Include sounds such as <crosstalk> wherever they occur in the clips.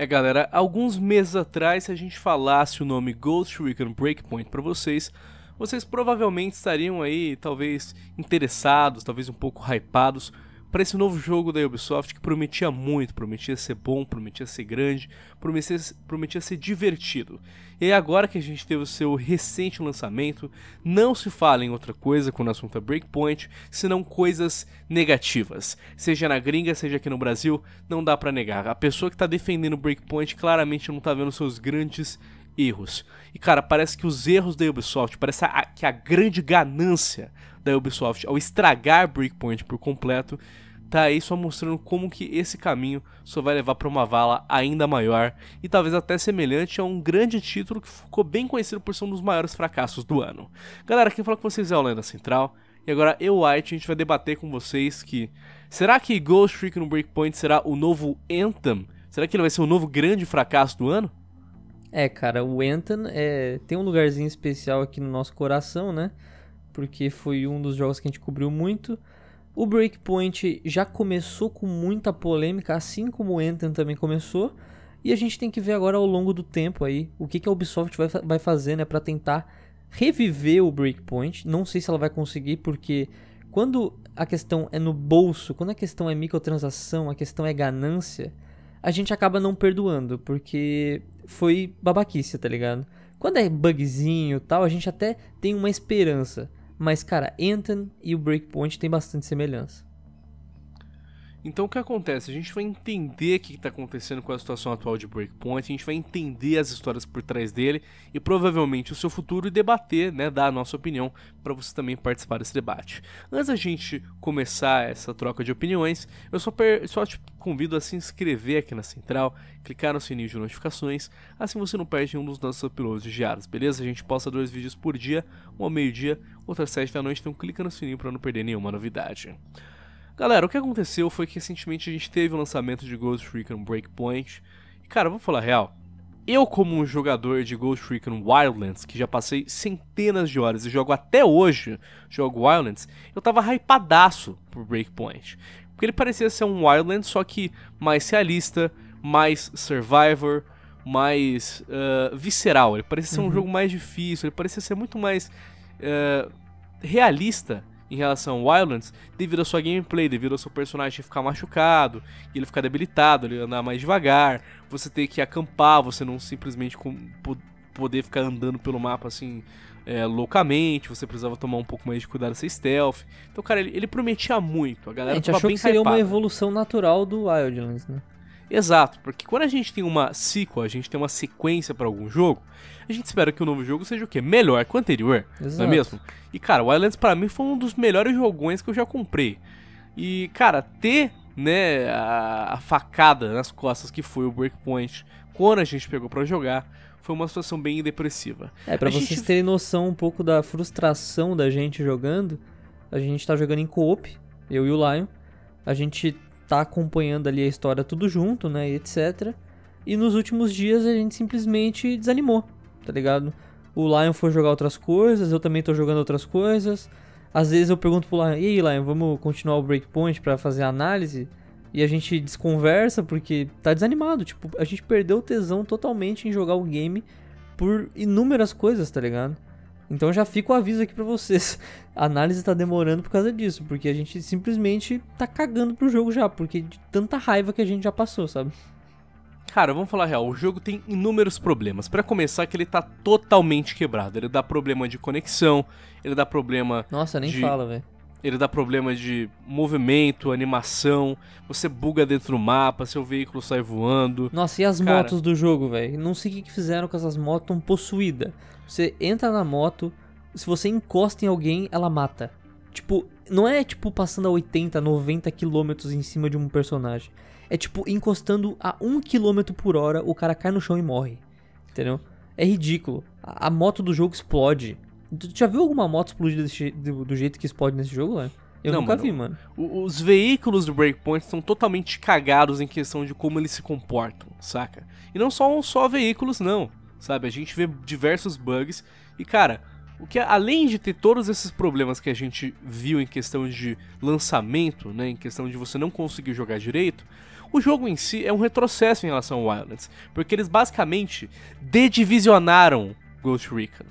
É, galera, alguns meses atrás, se a gente falasse o nome Ghost Recon Breakpoint para vocês, vocês provavelmente estariam aí, talvez, interessados, talvez um pouco hypados, para esse novo jogo da Ubisoft que prometia muito, prometia ser bom, prometia ser grande, prometia, prometia ser divertido. E é agora que a gente teve o seu recente lançamento, não se fala em outra coisa quando o assunto é Breakpoint, senão coisas negativas. Seja na gringa, seja aqui no Brasil, não dá para negar. A pessoa que está defendendo Breakpoint claramente não está vendo seus grandes erros. E cara, parece que os erros da Ubisoft, parece a, que a grande ganância da Ubisoft ao estragar Breakpoint por completo, tá aí só mostrando como que esse caminho só vai levar para uma vala ainda maior e talvez até semelhante a um grande título que ficou bem conhecido por ser um dos maiores fracassos do ano. Galera, quem fala com vocês é o Lenda Central e agora eu, White, a gente vai debater com vocês que será que Ghost Recon Breakpoint será o novo Anthem? Será que ele vai ser o novo grande fracasso do ano? É, cara, o Anthem é, tem um lugarzinho especial aqui no nosso coração, né? porque foi um dos jogos que a gente cobriu muito. O Breakpoint já começou com muita polêmica, assim como o Anthem também começou. E a gente tem que ver agora ao longo do tempo aí o que, que a Ubisoft vai, vai fazer né, para tentar reviver o Breakpoint. Não sei se ela vai conseguir, porque quando a questão é no bolso, quando a questão é microtransação, a questão é ganância, a gente acaba não perdoando, porque foi babaquice, tá ligado? Quando é bugzinho tal, a gente até tem uma esperança. Mas, cara, Anthem e o Breakpoint tem bastante semelhança. Então o que acontece? A gente vai entender o que está acontecendo com a situação atual de Breakpoint, a gente vai entender as histórias por trás dele e provavelmente o seu futuro e debater, né, dar a nossa opinião para você também participar desse debate. Antes da gente começar essa troca de opiniões, eu só, só te convido a se inscrever aqui na Central, clicar no sininho de notificações, assim você não perde nenhum dos nossos uploads diários, beleza? A gente posta dois vídeos por dia, um ao meio-dia, outro às sete da noite, então clica no sininho para não perder nenhuma novidade. Galera, o que aconteceu foi que recentemente a gente teve o lançamento de Ghost Recon Breakpoint. E cara, vou falar a real. Eu, como um jogador de Ghost Recon Wildlands, que já passei centenas de horas e jogo até hoje, jogo Wildlands, eu tava hypadaço por Breakpoint. Porque ele parecia ser um Wildlands, só que mais realista, mais Survivor, mais uh, visceral. Ele parecia ser uhum. um jogo mais difícil, ele parecia ser muito mais uh, realista em relação ao Wildlands devido à sua gameplay, devido ao seu personagem ficar machucado, ele ficar debilitado, ele andar mais devagar, você ter que acampar, você não simplesmente poder ficar andando pelo mapa assim é, loucamente, você precisava tomar um pouco mais de cuidado ser stealth. Então, cara, ele, ele prometia muito. A galera a gente achou que seria hypada. uma evolução natural do Wildlands, né? Exato, porque quando a gente tem uma sequel, a gente tem uma sequência para algum jogo, a gente espera que o novo jogo seja o quê? Melhor que o anterior, Exato. não é mesmo? E cara, o Wildlands para mim foi um dos melhores jogões que eu já comprei. E cara, ter, né, a, a facada nas costas que foi o Breakpoint quando a gente pegou para jogar, foi uma situação bem depressiva. É, para vocês gente... terem noção um pouco da frustração da gente jogando, a gente tá jogando em co-op, eu e o Lion. A gente tá acompanhando ali a história tudo junto, né, etc. E nos últimos dias a gente simplesmente desanimou, tá ligado? O Lion foi jogar outras coisas, eu também tô jogando outras coisas. Às vezes eu pergunto pro Lion, e aí Lion, vamos continuar o Breakpoint para fazer a análise? E a gente desconversa porque tá desanimado, tipo, a gente perdeu o tesão totalmente em jogar o game por inúmeras coisas, tá ligado? Então já fica o aviso aqui para vocês. A análise tá demorando por causa disso, porque a gente simplesmente tá cagando pro jogo já, porque de tanta raiva que a gente já passou, sabe? Cara, vamos falar real, o jogo tem inúmeros problemas. Para começar, que ele tá totalmente quebrado. Ele dá problema de conexão, ele dá problema. Nossa, nem de... fala, velho ele dá problemas de movimento, animação, você buga dentro do mapa, seu veículo sai voando. Nossa, e as Cara... motos do jogo, velho? Não sei o que fizeram com essas motos tão possuídas. Você entra na moto, se você encosta em alguém, ela mata. Tipo, não é tipo passando a 80, 90 quilômetros em cima de um personagem. É tipo encostando a 1 km por hora, o cara cai no chão e morre. Entendeu? É ridículo. a moto do jogo explode. Tu já viu alguma moto explodir desse, do, do, jeito que explode nesse jogo, né? Eu não, nunca mano, vi, mano. Os veículos do Breakpoint estão totalmente cagados em questão de como eles se comportam, saca? E não são só veículos, não. Sabe? A gente vê diversos bugs. E, cara, o que além de ter todos esses problemas que a gente viu em questão de lançamento, né, em questão de você não conseguir jogar direito, o jogo em si é um retrocesso em relação ao Wildlands, porque eles basicamente dedivisionaram Ghost Recon.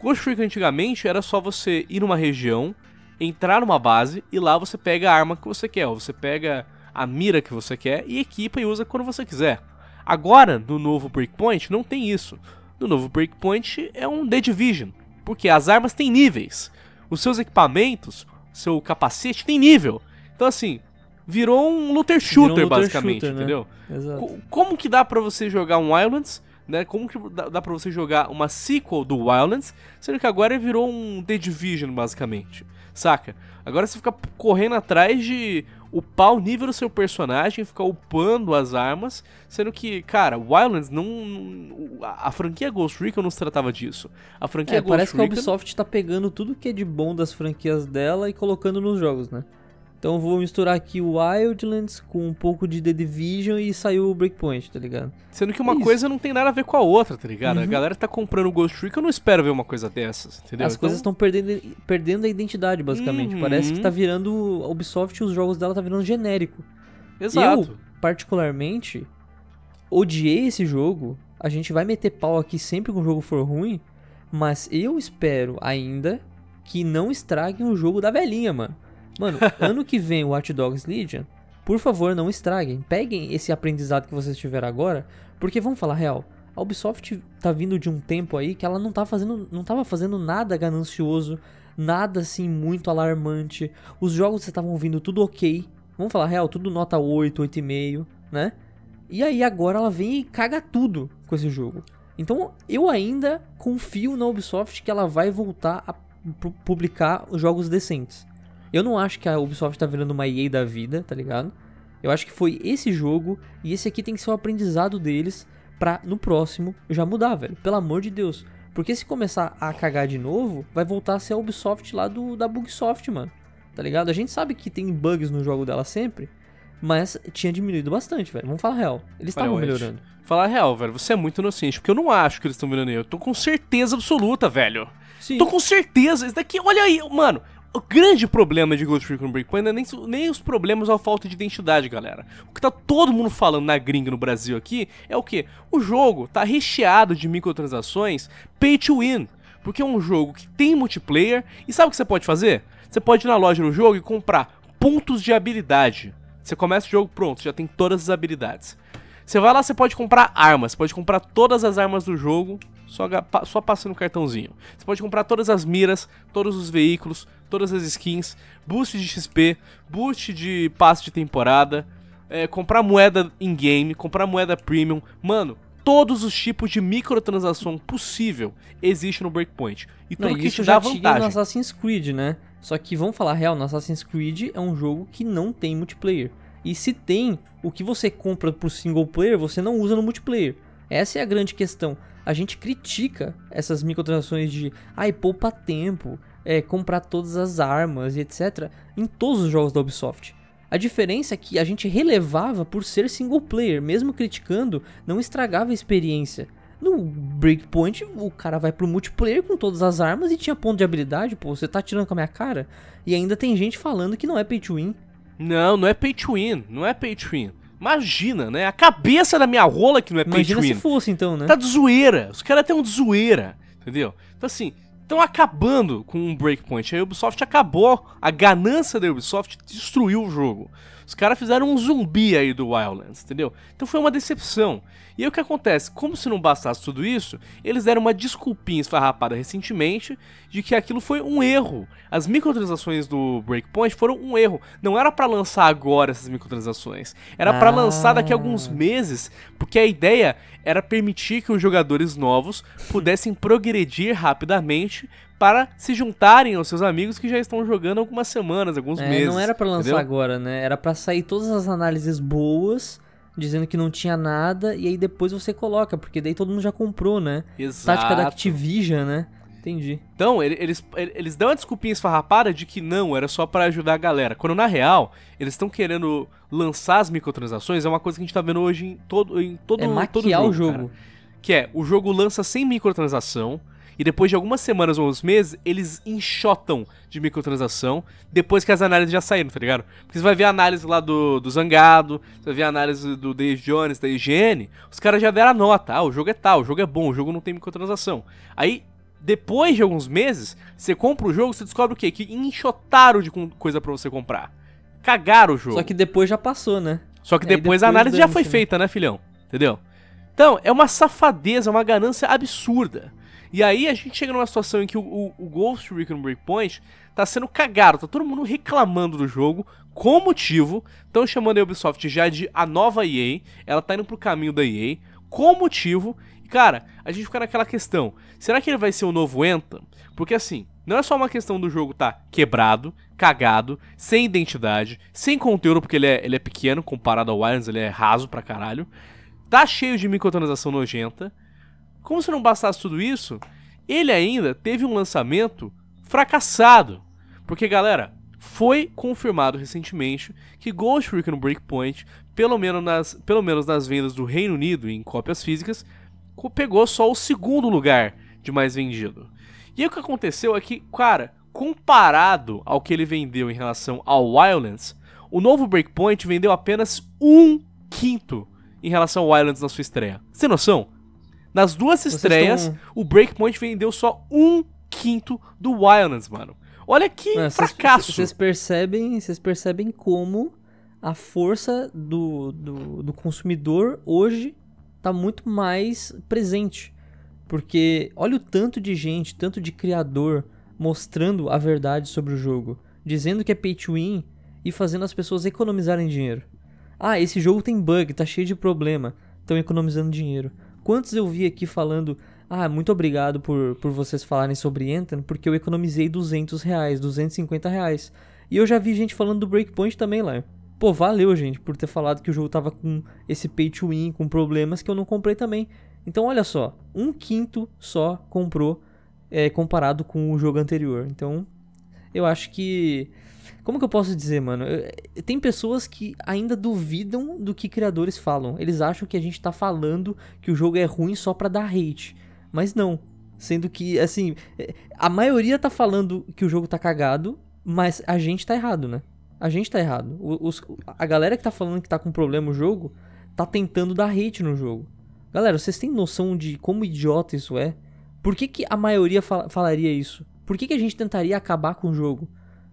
Ghost Trick antigamente era só você ir numa região, entrar numa base e lá você pega a arma que você quer, ou você pega a mira que você quer e equipa e usa quando você quiser. Agora, no novo Breakpoint, não tem isso. No novo Breakpoint é um The Division, porque as armas têm níveis. Os seus equipamentos, seu capacete tem nível. Então assim, virou um looter shooter um looter basicamente, shooter, né? entendeu? Exato. Como que dá para você jogar um Islands né? Como que dá, pra você jogar uma sequel do Wildlands, sendo que agora virou um The Division, basicamente, saca? Agora você fica correndo atrás de upar o nível do seu personagem, ficar upando as armas, sendo que, cara, Wildlands não... A franquia Ghost Recon não se tratava disso. A franquia é, Ghost parece Recon... parece que a Ubisoft tá pegando tudo que é de bom das franquias dela e colocando nos jogos, né? Então vou misturar aqui o Wildlands com um pouco de The Division e saiu o Breakpoint, tá ligado? Sendo que uma é coisa não tem nada a ver com a outra, tá ligado? Uhum. A galera tá comprando Ghost Trick, eu não espero ver uma coisa dessas, entendeu? As então... coisas estão perdendo, perdendo a identidade, basicamente. Uhum. Parece que tá virando. A Ubisoft e os jogos dela tá virando genérico. Exato. Eu, particularmente, odiei esse jogo. A gente vai meter pau aqui sempre que o um jogo for ruim. Mas eu espero ainda que não estraguem o jogo da velhinha, mano. Mano, <laughs> ano que vem o Watch Dogs Legion, por favor, não estraguem. Peguem esse aprendizado que vocês tiveram agora, porque vamos falar real. A Ubisoft tá vindo de um tempo aí que ela não tá fazendo, não tava fazendo nada ganancioso, nada assim muito alarmante. Os jogos estavam vindo tudo OK. Vamos falar real, tudo nota 8, 8,5, né? E aí agora ela vem e caga tudo com esse jogo. Então eu ainda confio na Ubisoft que ela vai voltar a publicar jogos decentes. Eu não acho que a Ubisoft tá virando uma EA da vida, tá ligado? Eu acho que foi esse jogo e esse aqui tem que ser o um aprendizado deles pra no próximo já mudar, velho. Pelo amor de Deus. Porque se começar a cagar de novo, vai voltar a ser a Ubisoft lá do, da Bugsoft, mano. Tá ligado? A gente sabe que tem bugs no jogo dela sempre, mas tinha diminuído bastante, velho. Vamos falar real. Eles estavam melhorando. Falar real, velho. Você é muito inocente, porque eu não acho que eles estão melhorando. Eu tô com certeza absoluta, velho. Sim. Tô com certeza. Isso daqui, olha aí, mano. O grande problema de Ghost Recon Breakpoint não é nem, nem os problemas à é falta de identidade, galera. O que tá todo mundo falando na gringa no Brasil aqui é o que? O jogo tá recheado de microtransações pay to win. Porque é um jogo que tem multiplayer e sabe o que você pode fazer? Você pode ir na loja no jogo e comprar pontos de habilidade. Você começa o jogo pronto, já tem todas as habilidades. Você vai lá, você pode comprar armas, pode comprar todas as armas do jogo, só, só passando o cartãozinho. Você pode comprar todas as miras, todos os veículos, todas as skins, boost de XP, boost de passe de temporada, é, comprar moeda in-game, comprar moeda premium. Mano, todos os tipos de microtransação possível existe no Breakpoint. E tudo Não, que isso te dá já vantagem. Tinha no Assassin's Creed, né? Só que vamos falar real, no Assassin's Creed é um jogo que não tem multiplayer. E se tem, o que você compra pro single player, você não usa no multiplayer. Essa é a grande questão. A gente critica essas microtransações de, ai, poupa tempo, é, comprar todas as armas e etc. em todos os jogos da Ubisoft. A diferença é que a gente relevava por ser single player, mesmo criticando, não estragava a experiência. No Breakpoint, o cara vai pro multiplayer com todas as armas e tinha ponto de habilidade, pô, você tá tirando com a minha cara? E ainda tem gente falando que não é pay to win. Não, não é pay to win, não é pay to win. Imagina, né? A cabeça da minha rola que não é pay Imagina to win. Imagina se fosse então, né? Tá de zoeira, os caras têm um de zoeira, entendeu? Então assim, Estão acabando com um breakpoint. A Ubisoft acabou. A ganância da Ubisoft destruiu o jogo. Os caras fizeram um zumbi aí do Wildlands, entendeu? Então foi uma decepção. E aí o que acontece? Como se não bastasse tudo isso, eles deram uma desculpinha esfarrapada recentemente de que aquilo foi um erro. As microtransações do Breakpoint foram um erro. Não era para lançar agora essas microtransações. Era ah. para lançar daqui a ah. alguns meses, porque a ideia era permitir que os jogadores novos pudessem progredir rapidamente para se juntarem aos seus amigos que já estão jogando algumas semanas, alguns é, meses. Não era para lançar entendeu? agora, né? Era para sair todas as análises boas dizendo que não tinha nada e aí depois você coloca, porque daí todo mundo já comprou, né? Exato. Tática da Activision, né? Entendi. Então, eles, eles dão a desculpinha esfarrapada de que não, era só para ajudar a galera. Quando na real, eles estão querendo lançar as microtransações, é uma coisa que a gente tá vendo hoje em todo em todo, é maquiar todo jogo. O jogo. Cara. Que é, o jogo lança sem microtransação, e depois de algumas semanas ou uns meses, eles enxotam de microtransação depois que as análises já saíram, tá ligado? Porque você vai ver a análise lá do, do Zangado, você vai ver a análise do Dave Jones, da IGN, os caras já deram a nota, ah, o jogo é tal, o jogo é bom, o jogo não tem microtransação. Aí, depois de alguns meses, você compra o jogo, você descobre o quê? Que enxotaram de coisa para você comprar. Cagaram o jogo. Só que depois já passou, né? Só que depois, depois a análise já foi né? feita, né, filhão? Entendeu? Então, é uma safadeza, é uma ganância absurda. E aí a gente chega numa situação em que o, o, o Ghost Recon Breakpoint tá sendo cagado, tá todo mundo reclamando do jogo, com motivo. Estão chamando a Ubisoft já de a nova EA, ela tá indo pro caminho da EA, com motivo. E cara, a gente fica naquela questão: será que ele vai ser o novo Anthem? Porque assim, não é só uma questão do jogo tá quebrado, cagado, sem identidade, sem conteúdo, porque ele é, ele é pequeno comparado ao Wilds, ele é raso pra caralho. Tá cheio de microtransação nojenta. Como se não bastasse tudo isso, ele ainda teve um lançamento fracassado. Porque, galera, foi confirmado recentemente que Ghost Recon Breakpoint, pelo menos nas, pelo menos nas vendas do Reino Unido em cópias físicas, pegou só o segundo lugar de mais vendido. E aí, o que aconteceu é que, cara, comparado ao que ele vendeu em relação ao Wildlands, o novo Breakpoint vendeu apenas um quinto em relação ao Wildlands na sua estreia. Você tem noção? Nas duas Vocês estreias, o Breakpoint vendeu só um quinto do Wildlands, mano. Olha que Não, fracasso. Vocês percebem, vocês percebem como a força do, do, do consumidor hoje está muito mais presente. Porque olha o tanto de gente, tanto de criador mostrando a verdade sobre o jogo, dizendo que é pay to win e fazendo as pessoas economizarem dinheiro. Ah, esse jogo tem bug, tá cheio de problema, estão economizando dinheiro. Quantos eu vi aqui falando, ah, muito obrigado por, por vocês falarem sobre Anthem, porque eu economizei 200 reais, 250 reais. E eu já vi gente falando do Breakpoint também lá. Pô, valeu, gente, por ter falado que o jogo tava com esse pay to win, com problemas que eu não comprei também. Então, olha só, um quinto só comprou é, comparado com o jogo anterior. Então, eu acho que. Como que eu posso dizer, mano? Eh, tem pessoas que ainda duvidam do que criadores falam. Eles acham que a gente tá falando que o jogo é ruim só pra dar hate. Mas não. Sendo que, assim, eh, a maioria tá falando que o jogo tá cagado, mas a gente tá errado, né? A gente tá errado. Os, a galera que tá falando que tá com problema o jogo tá tentando dar hate no jogo. Galera, vocês têm noção de como idiota isso é? Por que, que a maioria fal falaria isso? Por que, que a gente tentaria acabar com o jogo?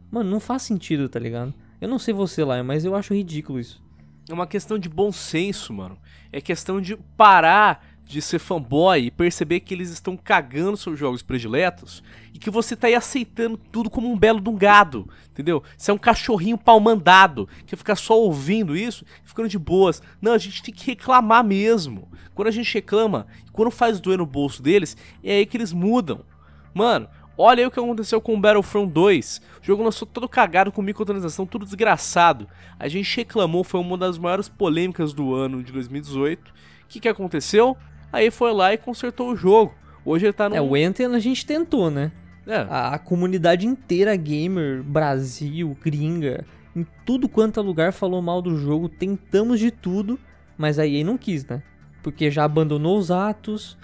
Mano, não faz sentido, tá ligado? Eu não sei você lá, mas eu acho ridículo isso. É uma questão de bom senso, mano. É questão de parar de ser fanboy e perceber que eles estão cagando seus jogos prediletos e que você tá aí aceitando tudo como um belo de um gado, entendeu? Você é um cachorrinho pau mandado, que fica só ouvindo isso e ficando de boas. Não, a gente tem que reclamar mesmo. Quando a gente reclama, quando faz doer no bolso deles, é aí que eles mudam. Mano, Olha aí o que aconteceu com o Battlefront 2. O jogo lançou todo cagado com microtransação, tudo desgraçado. A gente reclamou, foi uma das maiores polêmicas do ano de 2018. O que, que aconteceu? Aí foi lá e consertou o jogo. Hoje ele tá no. É, o Anthem a gente tentou, né? É. A, a comunidade inteira gamer, Brasil, gringa, em tudo quanto é lugar falou mal do jogo, tentamos de tudo, mas a EA não quis, né? Porque já abandonou os atos,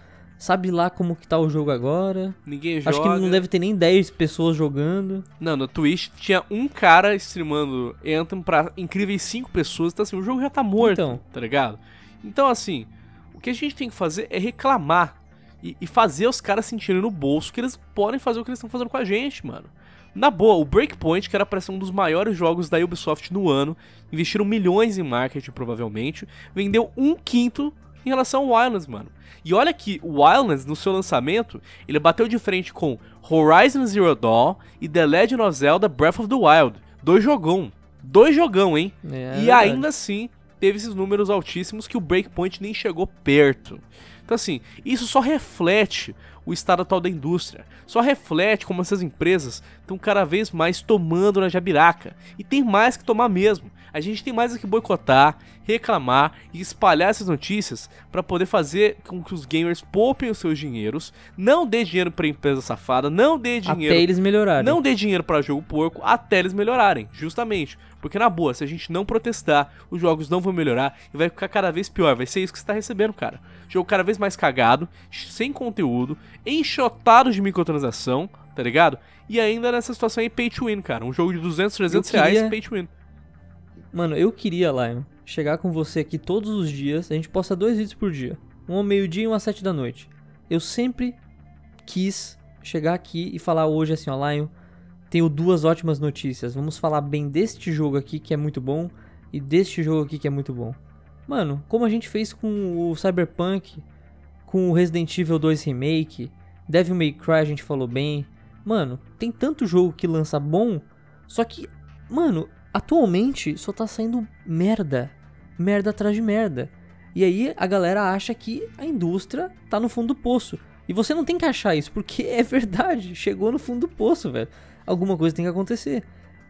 Sabe lá como que tá o jogo agora. Ninguém Acho joga. Acho que não deve ter nem 10 pessoas jogando. Não, no Twitch tinha um cara streamando Anthem pra incríveis 5 pessoas. Então assim, o jogo já tá morto, então. tá ligado? Então assim, o que a gente tem que fazer é reclamar. E, e fazer os caras sentirem no bolso que eles podem fazer o que eles estão fazendo com a gente, mano. Na boa, o Breakpoint, que era para ser um dos maiores jogos da Ubisoft no ano, investiram milhões em marketing provavelmente, vendeu um quinto em relação ao Wildlands, mano. E olha que o Wildlands, no seu lançamento, ele bateu de frente com Horizon Zero Dawn e The Legend of Zelda Breath of the Wild. Dois jogão. Dois jogão, hein? É, é e ainda assim, teve esses números altíssimos que o Breakpoint nem chegou perto. Então assim, isso só reflete o estado atual da indústria. Só reflete como essas empresas estão cada vez mais tomando na jabiraca. E tem mais que tomar mesmo. A gente tem mais do que boicotar, reclamar e espalhar essas notícias para poder fazer com que os gamers poupem os seus dinheiros, não dê dinheiro para empresa safada, não dê dinheiro até eles melhorarem. Não dê dinheiro para jogo porco até eles melhorarem, justamente. Porque na boa, se a gente não protestar, os jogos não vão melhorar e vai ficar cada vez pior. Vai ser isso que você tá recebendo, cara. Jogo cada vez mais cagado, sem conteúdo, enxotado de microtransação, tá ligado? E ainda nessa situação aí, pay to win, cara. Um jogo de 200, 300 queria... reais, pay to win. Mano, eu queria, Lion, chegar com você aqui todos os dias, a gente posta dois vídeos por dia. Um ao meio-dia e um às sete da noite. Eu sempre quis chegar aqui e falar hoje assim, ó, Lion, tenho duas ótimas notícias. Vamos falar bem deste jogo aqui que é muito bom e deste jogo aqui que é muito bom. Mano, como a gente fez com o Cyberpunk, com o Resident Evil 2 Remake, Devil May Cry a gente falou bem. Mano, tem tanto jogo que lança bom, só que, mano, atualmente só tá saindo merda. Merda atrás de merda. E aí a galera acha que a indústria tá no fundo do poço. E você não tem que achar isso, porque <laughs> é verdade. Chegou no fundo do poço, velho. Alguma coisa tem que acontecer.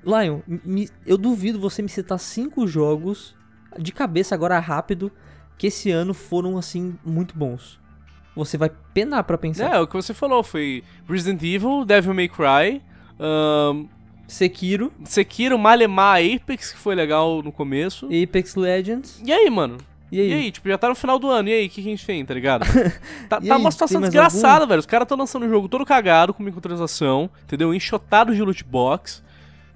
Lion, me, eu duvido você me citar cinco jogos de cabeça agora rápido que esse ano foram assim muito bons. Você vai penar para pensar. É, o que você falou foi Resident Evil, Devil May Cry, um, Sekiro. Sekiro, Malemar, Apex, que foi legal no começo. Apex Legends. E aí, mano? E aí? e aí? tipo, já tá no final do ano, e aí, o que, que, a gente tem, tá ligado? <laughs> tá, tá aí, uma situação desgraçada, algum? velho. Os caras estão lançando o jogo todo cagado, com microtransação, entendeu? Enxotado de loot box.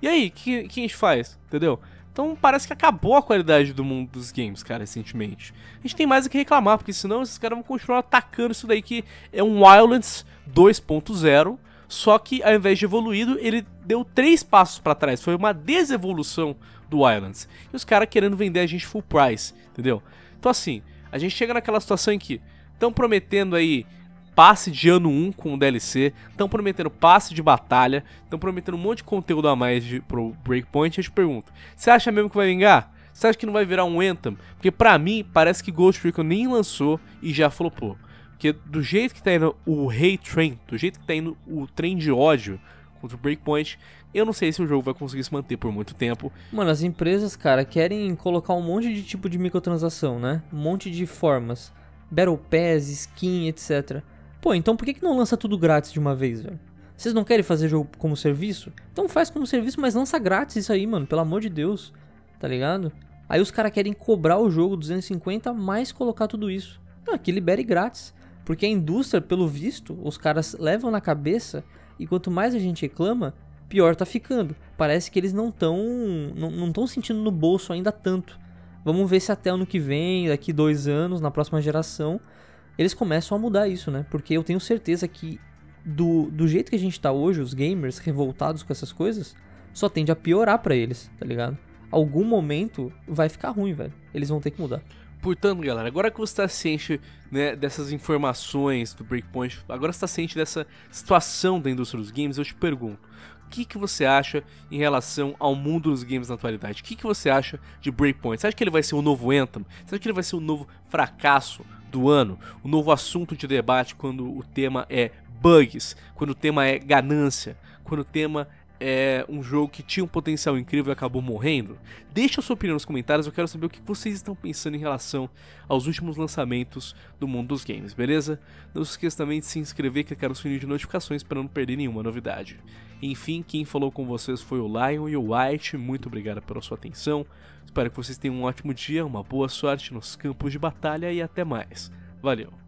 E aí, o que, que a gente faz, entendeu? Então parece que acabou a qualidade do mundo dos games, cara, recentemente. A gente tem mais o que reclamar, porque senão esses caras vão continuar atacando isso daí que é um Wildlands 2.0, só que ao invés de evoluído, ele deu três passos para trás. Foi uma desevolução do Islands. E os caras querendo vender a gente full price, entendeu? Então assim, a gente chega naquela situação em que estão prometendo aí passe de ano 1 com o DLC, estão prometendo passe de batalha, estão prometendo um monte de conteúdo a mais de, pro Breakpoint. Eu te pergunto, você acha mesmo que vai vingar? Você acha que não vai virar um Anthem? Porque pra mim, parece que Ghost Recon nem lançou e já flopou. Porque do jeito que tá indo o Hate Train, do jeito que tá indo o trem de ódio contra o Breakpoint, eu não sei se o jogo vai conseguir se manter por muito tempo. Mano, as empresas, cara, querem colocar um monte de tipo de microtransação, né? Um monte de formas. Battle Pass, skin, etc. Pô, então por que, que não lança tudo grátis de uma vez, velho? Vocês não querem fazer jogo como serviço? Então faz como serviço, mas lança grátis isso aí, mano, pelo amor de Deus. Tá ligado? Aí os caras querem cobrar o jogo 250 mais colocar tudo isso. Não, que libere grátis. Porque a indústria, pelo visto, os caras levam na cabeça e quanto mais a gente reclama, pior tá ficando. Parece que eles não estão não estão sentindo no bolso ainda tanto. Vamos ver se até ano que vem, daqui dois anos, na próxima geração, eles começam a mudar isso, né? Porque eu tenho certeza que do, do jeito que a gente tá hoje, os gamers revoltados com essas coisas, só tende a piorar para eles, tá ligado? Algum momento vai ficar ruim, velho. Eles vão ter que mudar. Portanto, galera, agora que você está ciente né, dessas informações do Breakpoint, agora está ciente dessa situação da indústria dos games, eu te pergunto, o que, que você acha em relação ao mundo dos games na atualidade? O que, que você acha de Breakpoint? Você acha que ele vai ser o novo Anthem? Você acha que ele vai ser o novo fracasso do ano? O novo assunto de debate quando o tema é bugs, quando o tema é ganância, quando o tema é um jogo que tinha um potencial incrível e acabou morrendo? Deixe a sua opinião nos comentários, eu quero saber o que vocês estão pensando em relação aos últimos lançamentos do mundo dos games, beleza? Não se esqueça também de se inscrever e clicar no sininho de notificações para não perder nenhuma novidade. Enfim, quem falou com vocês foi o Lion e o White, muito obrigado pela sua atenção, espero que vocês tenham um ótimo dia, uma boa sorte nos campos de batalha e até mais. Valeu!